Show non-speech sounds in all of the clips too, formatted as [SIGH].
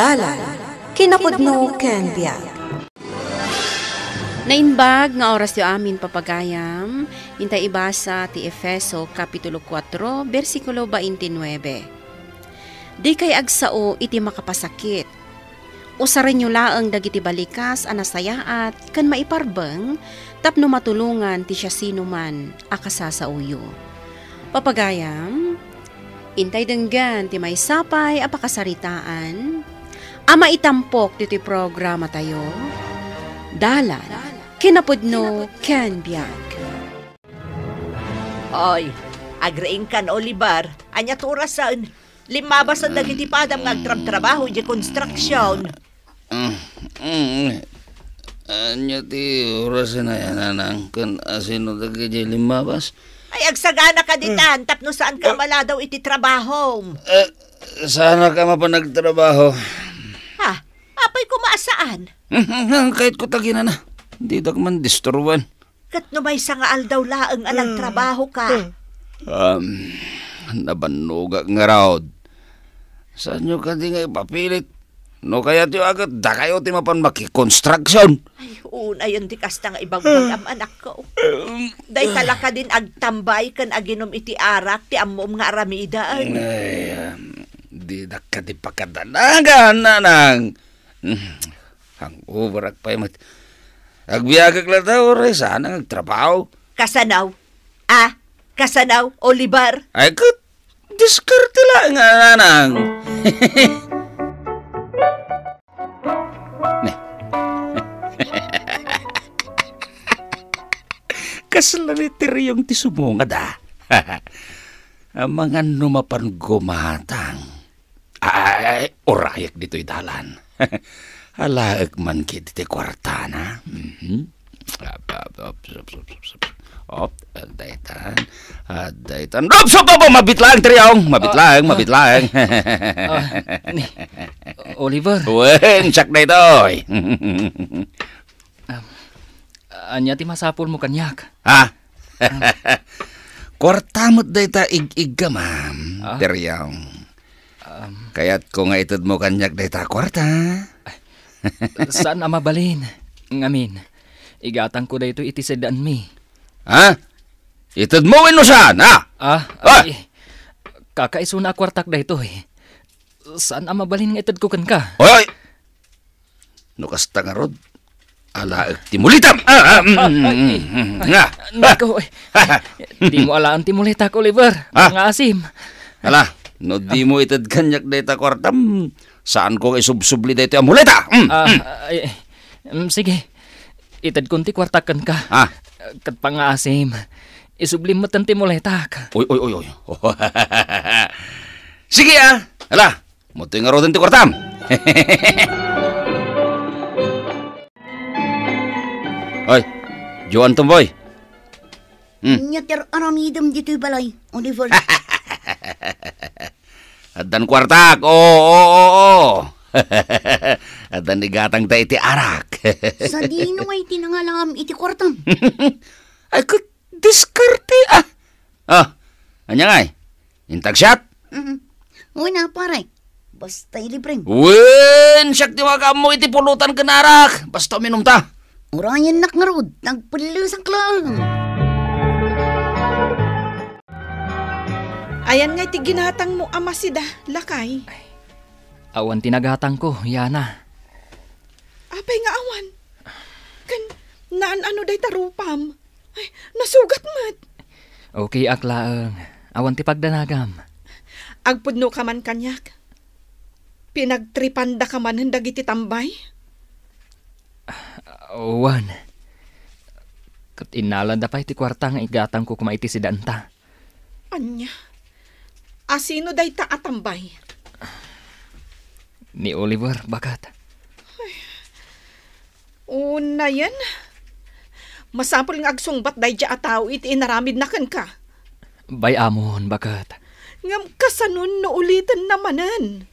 dalan kinapudno ken Nainbag nga oras yo amin papagayam, intay ibasa ti Efeso Kapitulo 4, versikulo 29. Di kay agsao iti makapasakit. Usaran nyo laang dagiti balikas anasayaat kan maiparbeng tapno matulungan ti siya sino man akasasauyo. Papagayam, Intay denggan ti may sapay apakasaritaan, Ama itampok dito'y programa tayo. Dalan, kinapudno, ken biyag. Oy, agreing kan Olibar, anya turasan. Limaba sa dagiti padam nga trabaho di construction. Mm, mm. anya ti orasan na yan, anang, kan asino dagi di limabas. Ay, agsagana ka ditan, tapno saan ka eh. maladaw iti trabaho. Eh, sana ka mapanagtrabaho. Apay maasaan. [LAUGHS] Kahit ko tagina na. Hindi dagman disturban. Kat no may sangaal daw laang alang hmm. trabaho ka. Hmm. Um, nabanuga nga raod. Saan nyo ka di nga ipapilit? No kaya tiyo agad, da kayo ti mapan makikonstruction. Ay, una yun di kasta nga ibang bagam hmm. anak ko. Day tala ka din agtambay kan aginom iti arak ti amom nga aramidaan. Ay, um, di da ka di pakadanagan, nanang. Hangover at paymat. Agbiagag lang daw, oray, sana nagtrabaho. Kasanaw. Ah, kasanaw, Oliver. Ay, kat, diskarte lang nga nanang. [LAUGHS] [LAUGHS] Kasalanitir yung tisumungad ah. [LAUGHS] Ang mga numapan gumatang. Ay, orayak dito'y dalan. [LAUGHS] Ala man ke dite kwartana. Mm-hmm. Up, Op, daytan. Daytan. Op, op, op, mabit lang, Triong. Mabit lang, ah, ah. mabit lang. Ah, Oliver. [LAUGHS] Wen, chak na ito. Um, anya ti masapol mo kanyak. Ha? [LAUGHS] Kwartamot dayta ig-ig ka, ma'am. Kaya't ko nga itod mo kanyak dayta kwarta. Saan ama balin? Ngamin, igatang ko dayto iti sedaan mi. Ha? Itod mo ino saan, ha? Ah, ah. ay, kakaiso na kwartak dayto eh. Saan ama balin nga itod ko kan ka? Oy! oy. Nukas tangarod, Ala, timulitam! Ah, ah, mm, ah, mm ay, mm, ay, mm, nga! Nako, eh. di mo alaan timulitak, Oliver. Ah? Mga asim. Ala, No di mo itad kanyak data kwartam. Saan ko isubsubli data amuleta? Mm, Ah, mm. Ah, ay, mm, sige. Itad kunti kwartakan ka. Ah. Kat pangasim. Isublim mo tanti ka. Uy, uy, uy, uy. [LAUGHS] Sige ah. Hala, mo ito yung arodan ti kwartam. [LAUGHS] Oy, Joan Tumboy. Mm. Nyeter aramidem dito'y balay, Oliver. [LAUGHS] Adan kwartak. Oo, oo, oo. Adan [LAUGHS] igatang ta iti arak. [LAUGHS] Sa dino ay tinangalam iti kwartam. [LAUGHS] ay kut diskarte ah. Ah, anya ngay? Intagsyat? Mm -mm. Uy na pare. Basta ilibreng. Wen, siyak tiwaga mo iti pulutan kanarak. Basta minum ta. Urayan nak ngarud, nagpulusang klang. Ayan nga'y tiginatang mo, amasida, lakay. Ay, awan tinagatang ko, Yana. Apay nga awan. Kan, naan ano day tarupam. Ay, nasugat mat. Okay, aklaang. Awan ti pagdanagam. Agpudno ka man kanyak. Pinagtripanda ka man handag iti tambay. Awan. Kat inalanda pa iti kwarta nga igatang ko kumaiti si Danta. Anya. Asino day ta atambay? Ni Oliver, bakat? Ay, una yan. Masapol nga agsungbat day dya ataw it inaramid na kan ka. Bay amon, bakat? Ngam kasanon no ulitan namanan.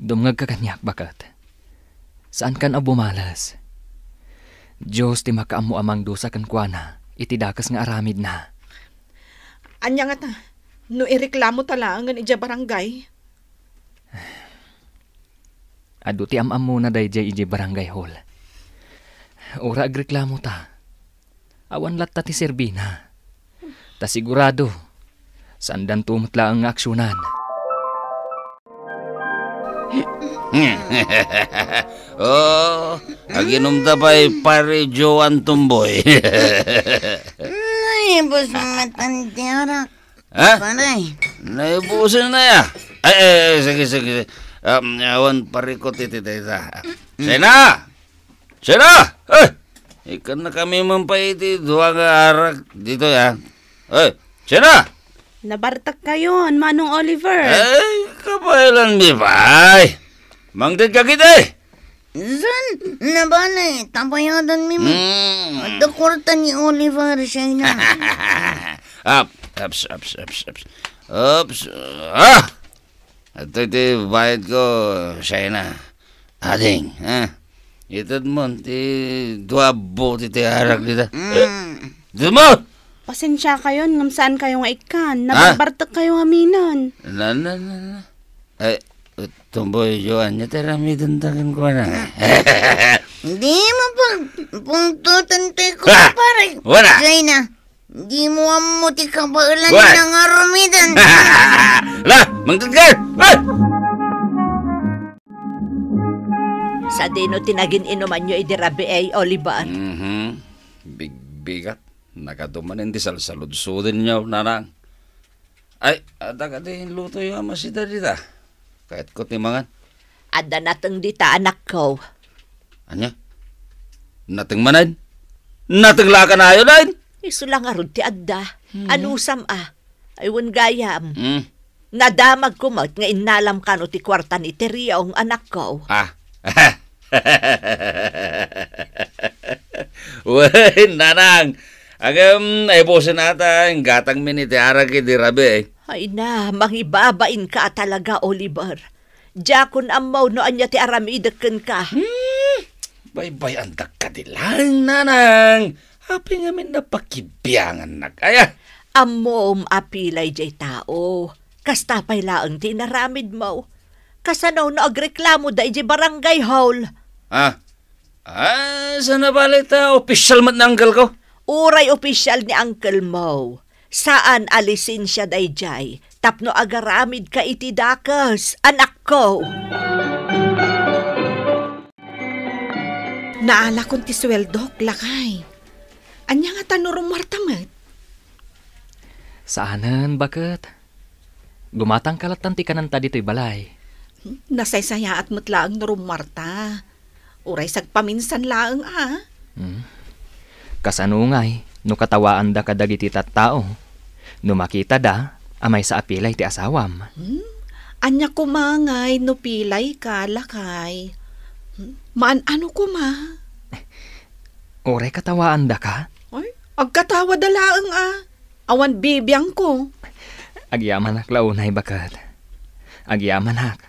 Dumngag ka kanyak, bakat? Saan kan abumalas? Diyos ti makaamu amang dosa kan kuana, itidakas nga aramid na. Anya nga ta, No ireklamo tala ang ija barangay. Adu ti amam muna day jay ija barangay hall. Ora agreklamo ta. Awan latta ti Serbina. Ta sigurado, sandan tumutla ang aksyonan. [LAUGHS] oh, aginom ta pa'y pare Joan Tumboy. [LAUGHS] Ay, bus matandera Ha? Panay. Naibusin na ya. Ay, ay, ay, sige, sige. Um, awan parikot iti tita. Sena! Sena! Ay! Ikan na kami mampaiti duwag arak dito ya. Ay! Sena! Nabartak kayo, Manong Oliver. Ay, kapailan mi ano ba? Mangdid ka kita eh! Zan, nabalay, tapayadan mi mo. Mm. At ni Oliver siya na. [LAUGHS] ah, Ups, ups, ups, ups. Ups! Ah! At iti bayad ko, siya Ading, ha? Itad mm. mo, ti dua buti ti harag dita. Mm. Dumot! Pasensya kayo, ngam saan kayo nga ikan. Nababartak kayo aminan. Na, na, na, na. Ay, eh, tumboy Joan niya, tara may dandagan ko na. [LAUGHS] Hindi mo pag puntutan ko, pare. Wala. Jay na. Ah. Di mo amuti ka ba ilan What? na nga La, magdadgar! Sa dino tinagin inuman nyo idirabi ay Oliver. Mm-hmm. Bigbigat. Nakadumanin di salsaludsudin nyo, nanang. Ay, ada ka din luto yung ama si dadita. Kahit ko timangan. Ada natang dita anak ko. Anya? Natang manan? Natang laka na yun, Iso lang aron ti adda. Mm-hmm. Anusam ah. Aywan gayam. Mm. Nadamag ko mat nga inalam kano ti kwarta ni Teria ang anak ko. Ah. Wen, [LAUGHS] nanang. Agam, ay bosin nata, gatang minitiara ki di rabi eh. Ay na, mangibabain ka talaga, Oliver. Jakon amaw no anya ti aramidakan ka. Hmm, baybay ang dagkadilang, nanang. Api nga min napakibyangan nag. Aya! Amom apilay jay tao. Kastapay laang ti naramid mo. Kasanaw na agreklamo da jay barangay hall. Ah? Ah, sa nabalita, official man na uncle ko? Uray official ni Uncle Mo. Saan alisin siya dayjay? Tapno agaramid ka iti dakas, anak ko. Naala kong ti sweldok, lakay. Anya nga tanurum wartamat? Saanan, bakit? Gumatang kalatan ti kanan ta dito'y balay. Nasaysaya at matlaang Marta. Uray sagpaminsan laang ah. Hmm. Kasanungay, no katawaan da kadagiti tao. No makita da, amay sa apilay ti asawam. Hmm? Anya kumangay no pilay ka, lakay. Hmm. Maan ano kuma? Uray katawaan da ka? Agkatawa dalaang ah. Awan bibiyang ko. Agyaman ak launay bakad. Agyaman ak.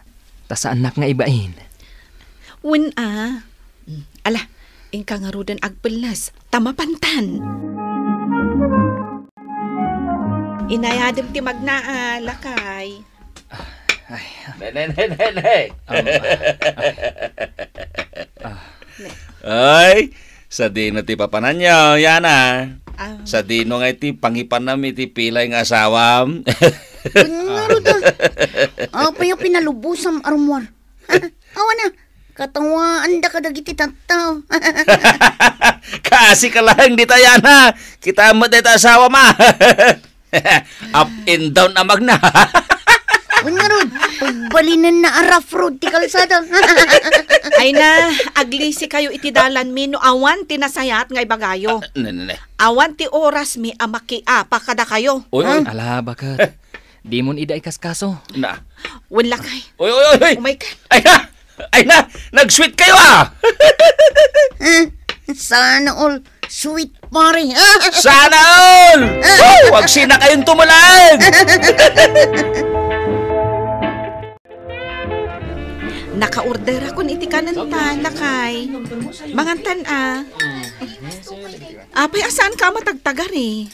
Tasa anak nga ibain. Win ah. Ala, ingka nga rudan agpelas. Tamapantan. Inayadim ti magnaa, ah, lakay. Ay. Ne, ne, ne, ne, ne. Ay, sa dino ti papanan nyo, yan ah. Um, sa dino nga iti pangipanam iti pilay nga asawam. Mm. Kunwaro da. Ako ah, pa yung pinalubusam arumwar. [LAUGHS] Awa na. Katawaan da ka dagiti tattaw. [LAUGHS] Kasi ka lang di tayana. Kita mo da asawa ma. [LAUGHS] Up and down amag na. Unya rod, pagbalinan na araf rod ti kalsada. [LAUGHS] Ay na, aglisi kayo itidalan mi no awan ti nasayat nga ibagayo. Uh, ah, ah, Awan ti oras mi amaki a ah, pakada kayo. Oy, huh? ala bakat. Eh. Di mo ida ikaskaso. Na. Wala kay. Oy, oy, oy. Oh my God. Ay na, ay na, nag-sweet kayo ah. uh, [LAUGHS] sana all sweet pare. Sana all! [LAUGHS] Wag sina kayong tumulag! Naka-order ako ni tikanan ta, nakay. Mangantan ah. Mm. Apay asaan ka matagtagar eh.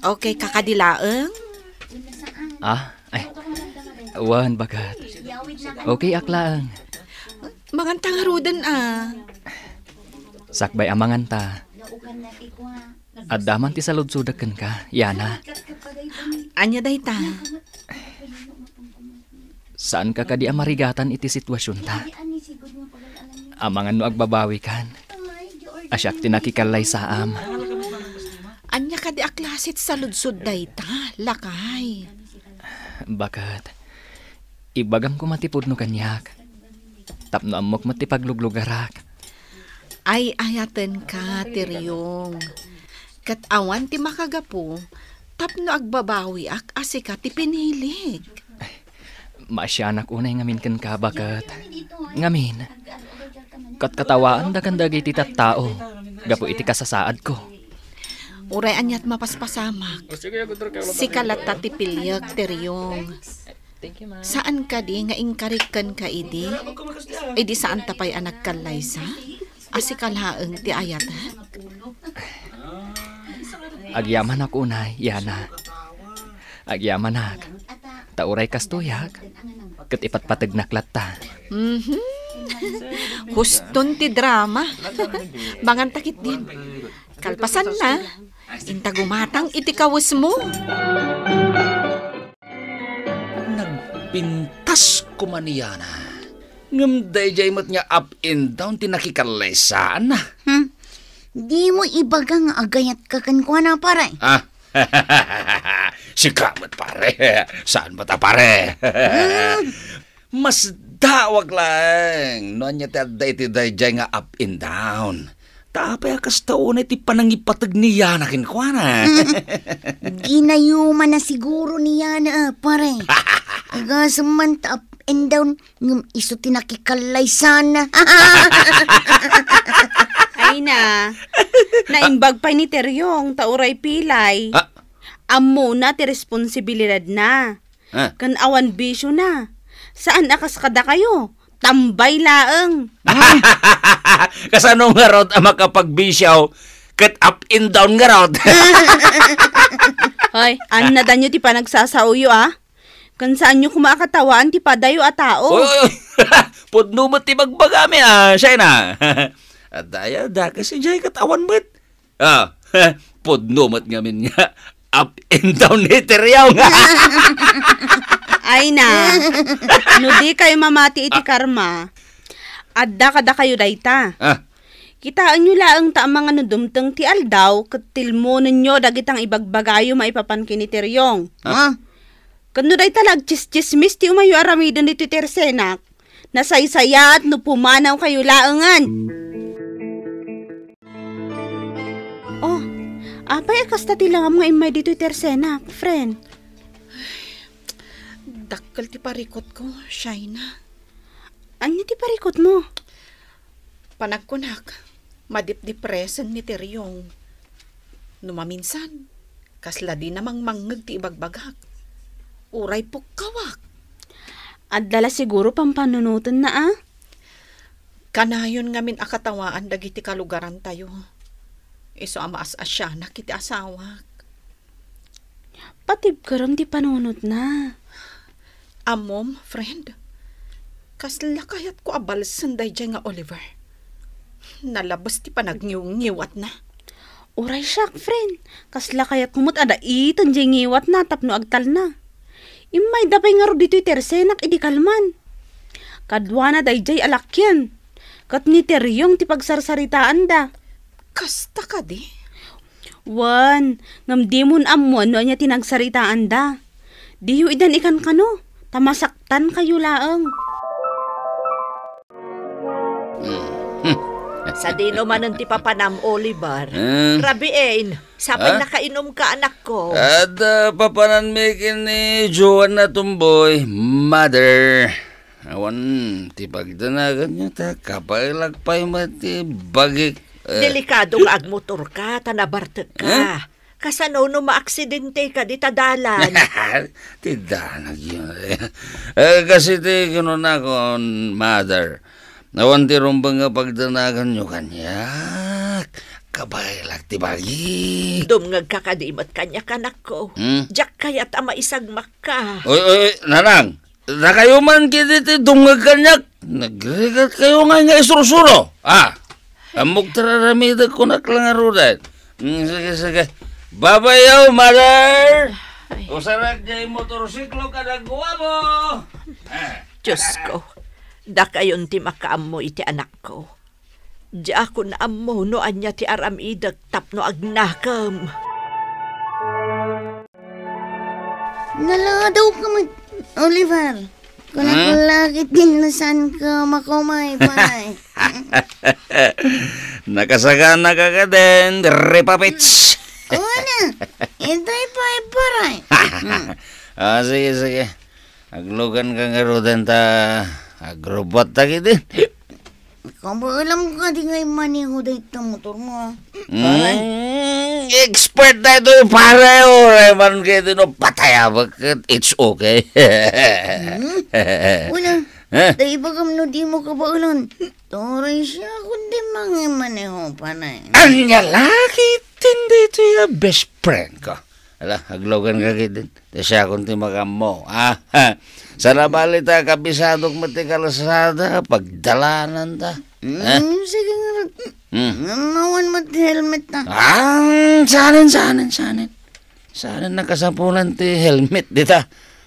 Okay, kakadilaeng? Ah, ay. Wan bagat. Okay, aklaang. Mangantang harudan ah. Sakbay amangan ta. Ah. At daman ti saludsudakan ka, Yana. Anya day ta. Saan ka kadi amarigatan iti sitwasyon ta? Amangan no agbabawi kan. Asyak tinakikalay sa am. Anya kadi aklasit sa ludsod dayta, lakay. Bakat? Ibagam ko matipod no kanyak. Tapno amok matipagluglugarak. Ay ayaten ka, Tiryong. Katawan ti makagapo, tapno agbabawi ak asika ti pinilig. Masyanak unay ngamin kan bakat. Ngamin. Katkatawaan dagandag iti tao. Gapo iti kasasaad ko. Uray anyat mapaspasamak. Si kalat tatipilyak teryong. Saan ka di nga ingkarikan ka idi? Idi saan tapay anak kalaysa? Asikalaang ti ayat ha? Agyaman ako unay, yana. Agyaman ako. Tauray kas Kat ipatpatag naklat ta. Mm-hmm. Huston ti drama. Bangan takit din. Kalpasan na. Intagumatang itikawas mo. Nagpintas kumaniya na. Ngamday jay mat niya up and down tinakikalesaan na. Hmm? Di mo ibagang agayat kakan ko na paray. Ah, [LAUGHS] Si Kramat, pare. [LAUGHS] Saan ba ta, pare? [LAUGHS] Mas dawag lang. Noon niya taday ti dayjay nga up and down. Tapay akas taon iti panangipatag ni Yana kinkwana. [LAUGHS] Ginayuma na siguro ni Yana, ah, pare. Agas man ta up and down, ng iso tinakikalay sana. Ay na, naimbag pa ni Teryong, tauray pilay. Ah, Amo na ti responsibilidad na. Ah. Kan awan bisyo na. Saan akas kada kayo? Tambay laeng. [LAUGHS] Kasano nga rot ang makapagbisyaw? Cut up in down nga rot. [LAUGHS] Hoy, ano na danyo ti panagsasauyo ah? Kan saan nyo kumakatawaan ti padayo a ah, tao? [LAUGHS] pudno mo ti magbagami ah, siya na. At daya da kasi jay katawan mo't. Eh. Ah, pudno mo't ngamin niya up and down ni eh, Teryaw nga. [LAUGHS] Ay na. no di kayo mamati iti ah. karma. Adda kada kayo dayta. Ah. Kitaan nyo laang ta mga nudumteng ti aldaw katil mo ninyo dagitang ibagbagayo maipapan kini Teryong. Ah. ah. Kano dayta lag chismis ti umayo aramidon dito tersenak. Nasaysaya at nupumanaw kayo laangan. Mm. Apay, kasta ti lang nga imay dito tersena, friend. Dakkal ti parikot ko, Shaina. Ano ti parikot mo? Panagkunak, madip-depresen ni Tiryong. Numaminsan, kasla di namang mangag ti ibagbagak. Uray po kawak. At dala siguro pampanunutan na ah. Kanayon ngamin akatawaan dagiti kalugaran tayo. Iso e amaas asya na kiti asawak. Patib karang di panunod na. Amom, friend. Kasla kayat ko abal sanday dyan nga Oliver. Nalabas ti panagniw na. Uray siyak, friend. Kasla kayat kumut ada itan dyan ngiwat na tapno agtal na. Imay dapay nga ro dito'y tersenak idi kalman. Kadwana dayjay alakyan. Kat ni teryong ti pagsarsaritaan da Kasta ka di? Wan, demon amuan no niya tinagsaritaan da. Diyo idan ikan kano, tamasaktan kayo laang. Hmm. [LAUGHS] sa dino man ti papanam, Oliver. Hmm? Rabiin, sabay huh? nakainom ka anak ko. At uh, papanan makin ni Joan na tumboy, mother. Awan, ti pagdanagan niya ta, kapalagpay mati bagik eh. Delikado nga agmotor ka, tanabartag ka. Huh? Eh? Kasano no maaksidente ka di tadalan. [LAUGHS] Tidanag yun. eh, kasi ti kuno na kon mother. Nawan ti rumbang nga pagdanagan nyo kanya. Kabaylak ti bagi. Dumngag ka kadimat kanya kanak ko. Hmm? Diyak kaya't ama isag makka. Oy, oy, narang. Na kayo man kiti ti dumngag kanyak. Nagregat kayo nga nga isurusuro. Ah. Amok tararamida ko na kalangarudan. Mm, sige, sige. Babayaw, mother! Usarag niya yung motorsiklo ka na guwabo! Ah. Diyos ko, da kayon ti makaamo iti anak ko. Di ako na amo no anya ti aramidag tapno agnakam. Nalanga daw ka Oliver, kung Hmm? ako lakit din na saan ka makumay, bay. [LAUGHS] [LAUGHS] Nakasagana ka ka din, Repapits. Oo mm. na. Ito ipay-paray. [LAUGHS] ah, sige, sige. Aglogan ka nga rodan ta. Agrobat ta kiti. Ikaw alam ka di nga maniho da ito motor mo? Ah. Mm, expert na ito yung pare o. Eman kayo din o pataya. It's okay. hmm? Wala. Eh? Dahil bagam no di mo kapaulan. Toray siya kundi mga maneho pa na. eh. Ang galaki tindi to your best friend ko. Ala, aglogan ka din. Di siya kundi magamo. Ah, ha. Sa nabalita, kabisadok matikalasada, pagdalanan ta. Eh? Mm, sige nga. Mm. Mawan mo't helmet na. Ah, sanin, sanin, sanin. Sanin nakasapulan ti helmet dita.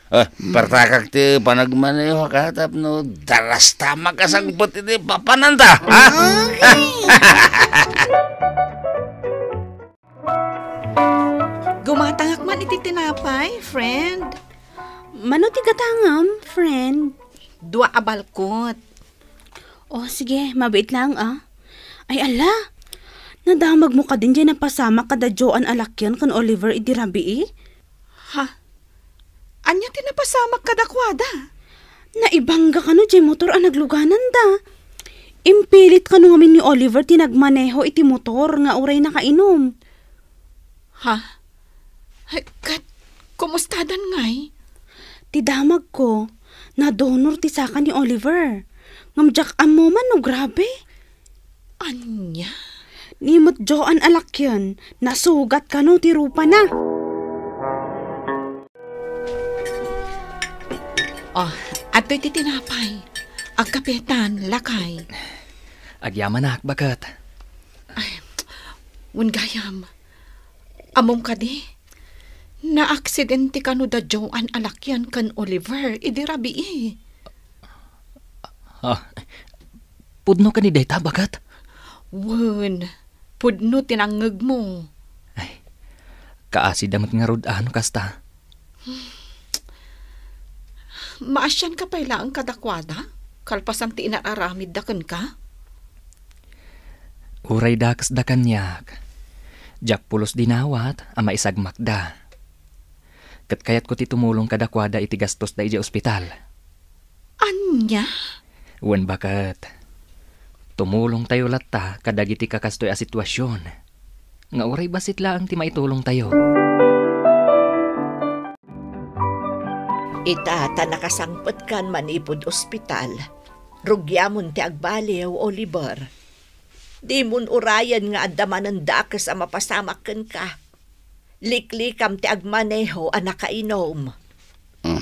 Ah, pertakak ti panagmaneho katap no dalas tama ka sagbot iti papananta. Ha? Okay. [LAUGHS] Gumatangak man iti tinapay, friend. Mano ti gatangam, friend? Dua abalkot. Oh, sige, mabait lang ah. Ay ala, nadamag mo ka din dyan napasama kada Joan Alakyan kan Oliver idirabi eh? Ha? Anya tinapasamak kadakwada. Naibangga ka no, jay motor ang nagluganan da. Impilit ka no ngamin ni Oliver tinagmaneho iti motor nga uray nakainom. Ha? Ay, kat, kumustadan nga'y? Eh. Tidamag ko, na donor ti saka ni Oliver. Ngamjak amo man no, grabe. Anya? Nimot joan an alak yun, nasugat ka no, tirupa na. Anya? Oh, ah, ato iti tinapay. Ag kapitan, lakay. Agyaman na, bakat. Ay, wangayam. Amom ka di? Na-aksidente ka no da Joan alakyan kan Oliver, idirabi eh. Ah, ha? Pudno ka ni Dayta, bagat? Wun, pudno tinangag mo. Ay, kaasidamit nga rod ano kasta. Hmm maasyan ka pala ang kadakwada? Kalpasan ti inaaramid dakan ka? Uray dakas da kanyak. Jak pulos dinawat, ama isagmakda. Kat kayat ko ti tumulong kadakwada iti gastos da iti ospital. Anya? Wen bakat. Tumulong tayo latta kadagiti kakastoy a sitwasyon. Nga uray basit lang ti maitulong tayo. Anya? Ita ta tanakasangpot kan manipod ospital. Rugyamon ti agbaliw o libar. Di mun urayan nga adamanan dakas a mapasamakan ka. Liklikam ti agmaneho a nakainom. Um,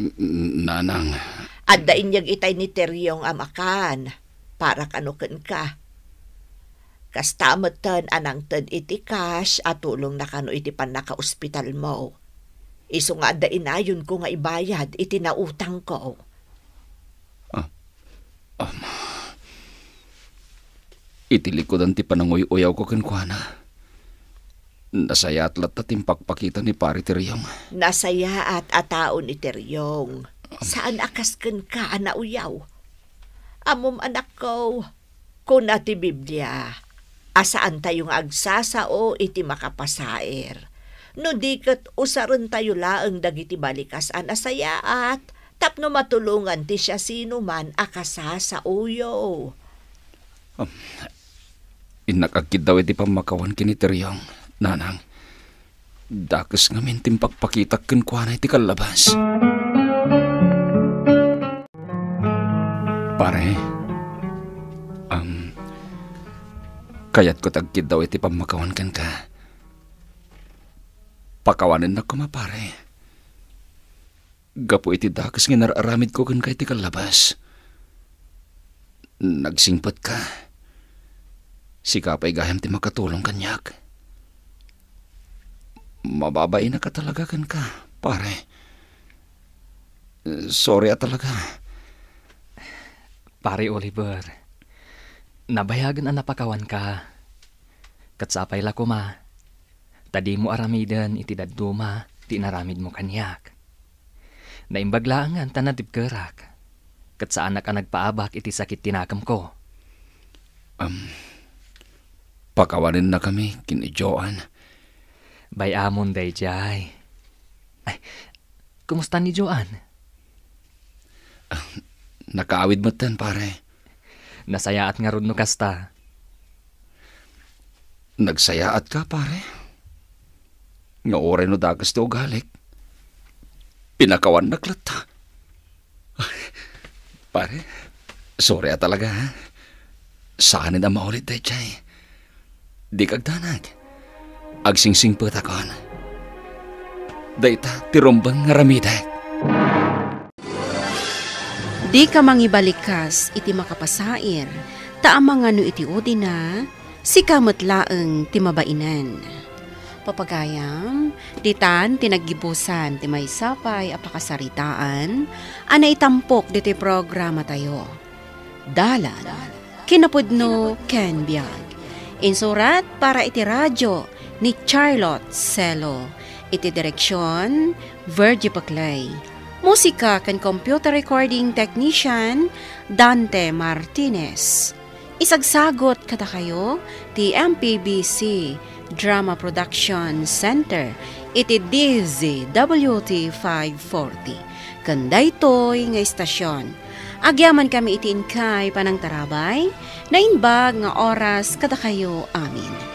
mm, nanang. Adda inyag itay ni Teryong amakan. Para kanukan ka. Kas tamatan anang tan iti cash at tulong na kano iti pan naka-ospital mo Iso nga da inayon ko nga ibayad, itinautang ko. Ah. Um. Itilikod ang ti pananguy-uyaw ko kinkwana. Nasaya at lat timpakpakita ni pari Tiryong. Nasaya at ataon ni Tiryong. Um. Ah. Saan akasken ka, anauyaw? Amom anak ko, kung nati Biblia, asaan tayong agsasao iti makapasair no dikat usaron tayo laang dagiti balikas an asayaat, tapno matulungan ti siya sino man akasa sa uyo. Um, inakagid daw iti pamakawan kini nanang. Dakas nga mintim pagpakitak kinkwana iti kalabas. Pare, um, kayat ko tagkid daw iti pamakawan kan ka. Pakawanin na ko mapare. Gapo iti dakis nga nararamid ko kan kay ti kalabas. Nagsingpat ka. Sikapay gayam ti makatulong kanyak. Mababay na ka talaga kan ka, pare. Sorry at ah talaga. Pare Oliver, nabayagan ang napakawan ka. Katsapay la ko ma Tadi mo aramidan iti dadduma, ti naramid mo kanyak. Naimbaglaangan tanadib kerak. Kat saan ka nagpaabak iti sakit tinakam ko. Um, pakawarin na kami, kinidyoan. Bayamon day jay. Ay, kumusta ni Joan? Uh, nakaawid mo tan, pare. Nasayaat nga ron no kasta. Nagsayaat ka, pare? nga oray no dagas ti ogalik. Pinakawan naglata. Pare, sorry a ah talaga ha. Saanin ang maulit day eh, chay. Di kagdanag. Agsingsing po takon. Dayta, tirombang nga ramidak. Di ka mangibalikas iti makapasair, taamang no iti o na, si kamutlaeng timabainan papagayam, ditan tinagibusan ti may sapay apakasaritaan, ana itampok diti programa tayo. Dalan, kinapudno ken biag. Insurat para iti radyo ni Charlotte Celo. Iti direksyon, Virgie Paclay. Musika kan computer recording technician, Dante Martinez. Isagsagot kada kayo ti MPBC Drama Production Center iti DZ WT 540. Kanday toy nga istasyon. Agyaman kami itin inkay panang tarabay, inbag nga oras kada kayo amin.